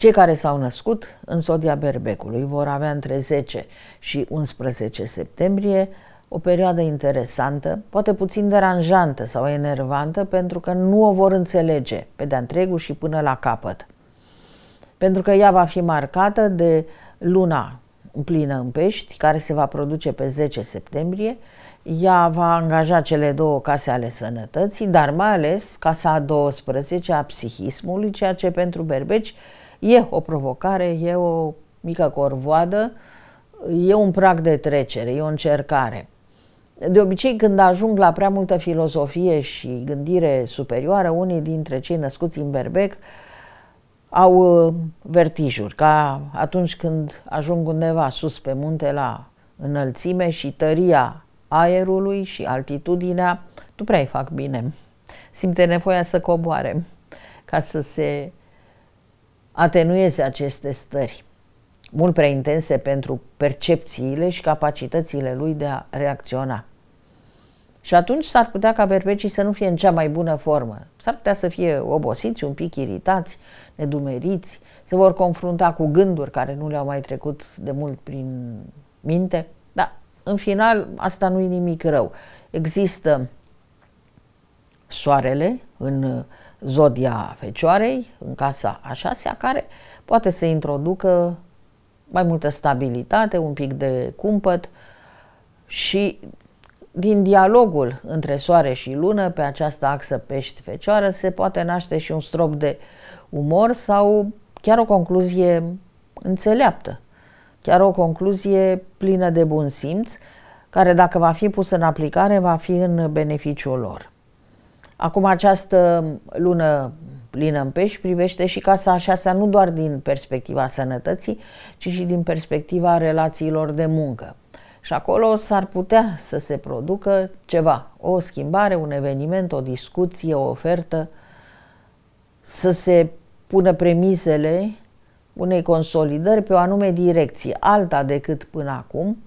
Cei care s-au născut în sodia berbecului vor avea între 10 și 11 septembrie o perioadă interesantă, poate puțin deranjantă sau enervantă, pentru că nu o vor înțelege pe de întregul și până la capăt. Pentru că ea va fi marcată de luna plină în pești, care se va produce pe 10 septembrie, ea va angaja cele două case ale sănătății, dar mai ales casa a 12 a psihismului, ceea ce pentru berbeci E o provocare, e o mică corvoadă, e un prag de trecere, e o încercare. De obicei, când ajung la prea multă filozofie și gândire superioară, unii dintre cei născuți în Berbec au uh, vertijuri, ca atunci când ajung undeva sus pe munte la înălțime și tăria aerului și altitudinea, nu prea fac bine. Simte nevoia să coboare ca să se atenueze aceste stări, mult prea intense pentru percepțiile și capacitățile lui de a reacționa. Și atunci s-ar putea ca berbecii să nu fie în cea mai bună formă. S-ar putea să fie obosiți, un pic iritați, nedumeriți, se vor confrunta cu gânduri care nu le-au mai trecut de mult prin minte. Dar, în final, asta nu e nimic rău. Există soarele în zodia Fecioarei, în casa a șasea, care poate să introducă mai multă stabilitate, un pic de cumpăt și din dialogul între soare și lună pe această axă pești-fecioară se poate naște și un strop de umor sau chiar o concluzie înțeleaptă, chiar o concluzie plină de bun simț, care dacă va fi pusă în aplicare va fi în beneficiul lor. Acum această lună plină în pești privește și casa a șasea nu doar din perspectiva sănătății, ci și din perspectiva relațiilor de muncă. Și acolo s-ar putea să se producă ceva, o schimbare, un eveniment, o discuție, o ofertă, să se pună premisele unei consolidări pe o anume direcție, alta decât până acum,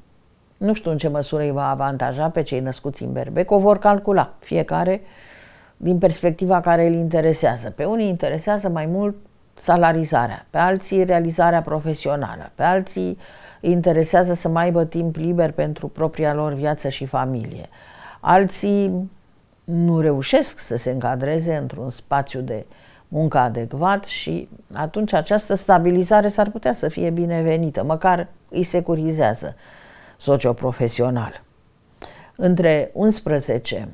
nu știu în ce măsură îi va avantaja pe cei născuți în Berbec, o vor calcula fiecare uh, din perspectiva care îl interesează. Pe unii interesează mai mult salarizarea, pe alții realizarea profesională, pe alții interesează să mai aibă timp liber pentru propria lor viață și familie. Alții nu reușesc să se încadreze într-un spațiu de muncă adecvat și atunci această stabilizare s-ar putea să fie binevenită, măcar îi securizează socioprofesional. Între 11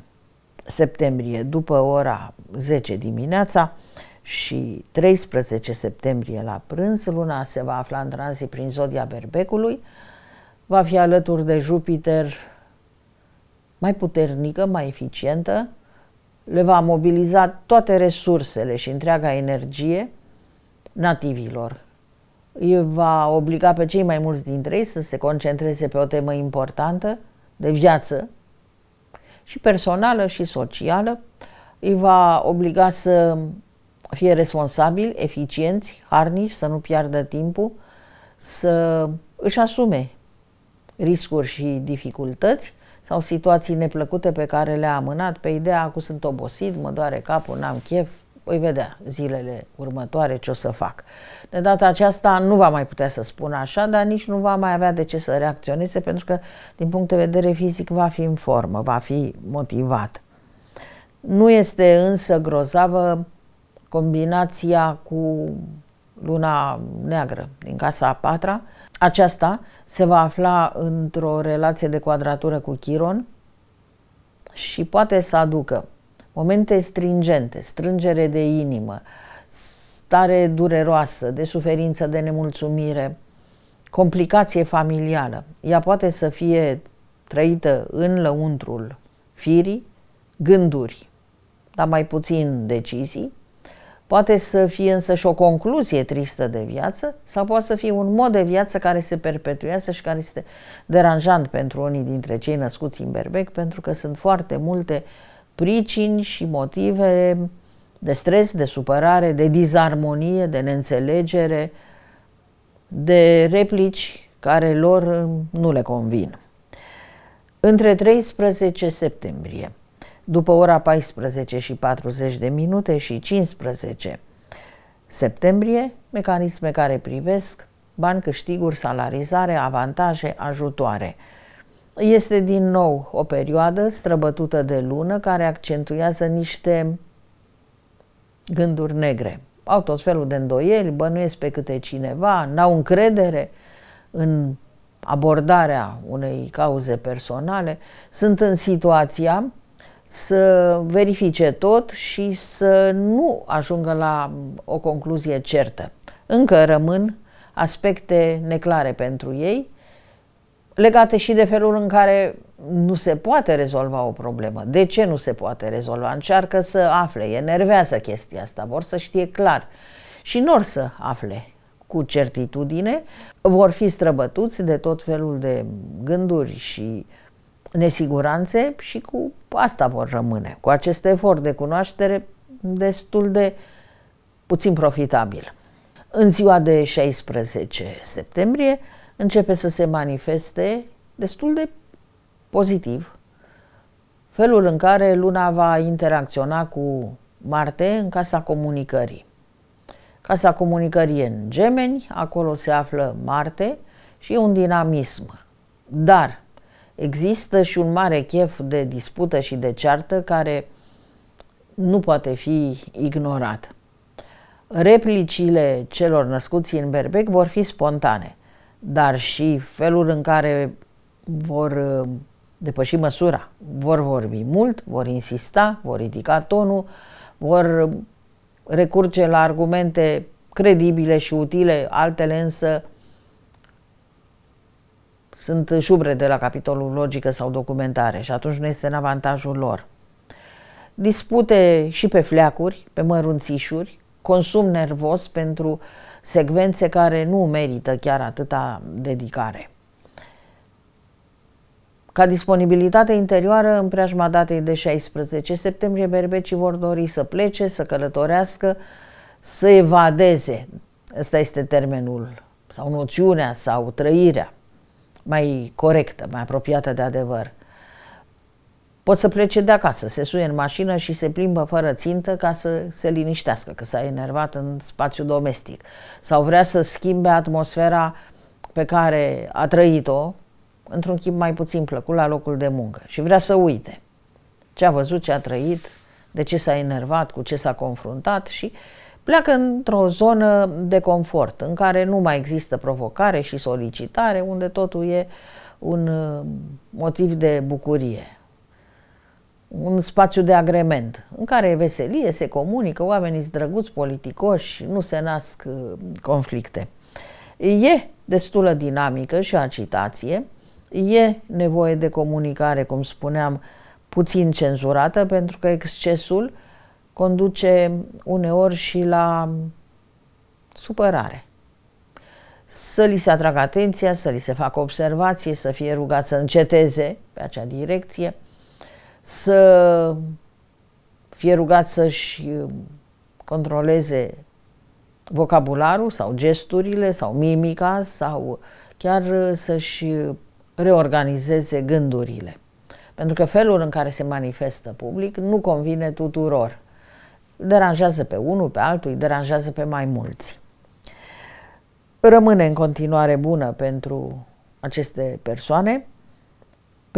septembrie după ora 10 dimineața și 13 septembrie la prânz, luna se va afla în tranzit prin zodia berbecului, va fi alături de Jupiter mai puternică, mai eficientă, le va mobiliza toate resursele și întreaga energie nativilor. Îi va obliga pe cei mai mulți dintre ei să se concentreze pe o temă importantă de viață, și personală și socială, îi va obliga să fie responsabili, eficienți, harnici, să nu piardă timpul, să își asume riscuri și dificultăți sau situații neplăcute pe care le-a amânat pe ideea că sunt obosit, mă doare capul, n-am chef, voi vedea zilele următoare ce o să fac. De data aceasta nu va mai putea să spun așa, dar nici nu va mai avea de ce să reacționeze, pentru că, din punct de vedere fizic, va fi în formă, va fi motivat. Nu este însă grozavă combinația cu luna neagră din casa a patra. Aceasta se va afla într-o relație de quadratură cu Chiron și poate să aducă momente stringente, strângere de inimă, stare dureroasă, de suferință, de nemulțumire, complicație familială. Ea poate să fie trăită în lăuntrul firii, gânduri, dar mai puțin decizii, poate să fie însă și o concluzie tristă de viață sau poate să fie un mod de viață care se perpetuează și care este deranjant pentru unii dintre cei născuți în berbec pentru că sunt foarte multe uh, pricini și motive de stres, de supărare, de dizarmonie, de neînțelegere, de replici care lor nu le convin. Între 13 septembrie, după ora 14 și 40 de minute și 15 septembrie, mecanisme care privesc bani, câștiguri, salarizare, avantaje, ajutoare – este din nou o perioadă străbătută de lună care accentuează niște gânduri negre. Au tot felul de îndoieli, bănuiesc pe câte cineva, n-au încredere în abordarea unei cauze personale, sunt în situația să verifice tot și să nu ajungă la o concluzie certă. Încă rămân aspecte neclare pentru ei, legate și de felul în care nu se poate rezolva o problemă. De ce nu se poate rezolva? Încearcă să afle, e chestia asta, vor să știe clar. Și nu să afle cu certitudine, vor fi străbătuți de tot felul de gânduri și nesiguranțe și cu asta vor rămâne, cu acest efort de cunoaștere destul de puțin profitabil. În ziua de 16 septembrie, începe să se manifeste destul de pozitiv felul în care Luna va interacționa cu Marte în Casa Comunicării. Casa Comunicării în Gemeni, acolo se află Marte și un dinamism. Dar există și un mare chef de dispută și de ceartă care nu poate fi ignorat. Replicile celor născuți în Berbec vor fi spontane dar și felul în care vor uh, depăși măsura. Vor vorbi mult, vor insista, vor ridica tonul, vor uh, recurge la argumente credibile și utile, altele însă sunt șubre de la capitolul logică sau documentare și atunci nu este în avantajul lor. Dispute și pe fleacuri, pe mărunțișuri, consum nervos pentru uh, secvențe care nu merită chiar atâta dedicare. Ca disponibilitate interioară, în preajma datei de 16 septembrie, berbecii vor dori să plece, să călătorească, să evadeze. Ăsta este termenul sau noțiunea sau trăirea mai corectă, mai apropiată de adevăr. Pot să plece de acasă, se suie în mașină și se plimbă fără țintă ca să se liniștească, că s-a enervat în spațiu domestic. Sau vrea să schimbe atmosfera pe care a trăit-o într-un chip mai puțin plăcut la locul de muncă și vrea să uite ce a văzut, ce a trăit, de ce s-a enervat, cu ce s-a confruntat și pleacă într-o zonă de confort în care nu mai există provocare și solicitare, unde totul e un uh, motiv de bucurie un spațiu de agrement în care e veselie, se comunică, oamenii sunt drăguți, politicoși, nu se nasc uh, conflicte. E destulă dinamică și agitație, e nevoie de comunicare, cum spuneam, puțin cenzurată, pentru că excesul conduce uneori și la supărare. Să li se atragă atenția, să li se facă observație, să fie rugat să înceteze pe acea direcție – să fie rugat să-și um, controleze vocabularul sau gesturile sau mimica sau chiar uh, să-și reorganizeze gândurile. Pentru că felul în care se manifestă public nu convine tuturor. Deranjează pe unul, pe altul, îi deranjează pe mai mulți. Rămâne în continuare bună pentru aceste persoane,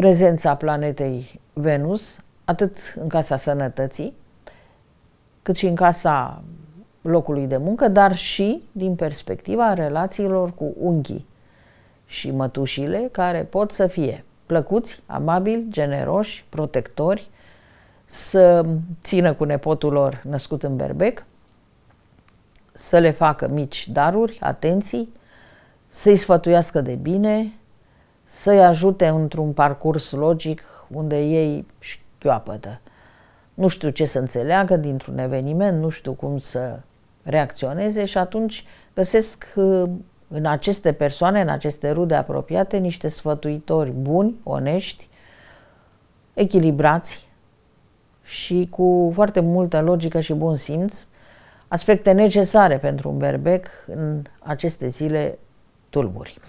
prezența planetei Venus, atât în casa sănătății, cât și în casa locului de muncă, dar și din perspectiva relațiilor cu unghii și mătușile care pot să fie plăcuți, amabili, generoși, protectori, să țină cu nepotul lor născut în berbec, să le facă mici daruri, atenții, să-i sfătuiască de bine, să-i ajute într-un parcurs logic unde ei șchioapătă. Nu știu ce să înțeleagă dintr-un eveniment, nu știu cum să reacționeze și atunci găsesc uh, în aceste persoane, în aceste rude apropiate, niște sfătuitori buni, onești, echilibrați și cu foarte multă logică și bun simț, aspecte necesare pentru un berbec în aceste zile tulburi.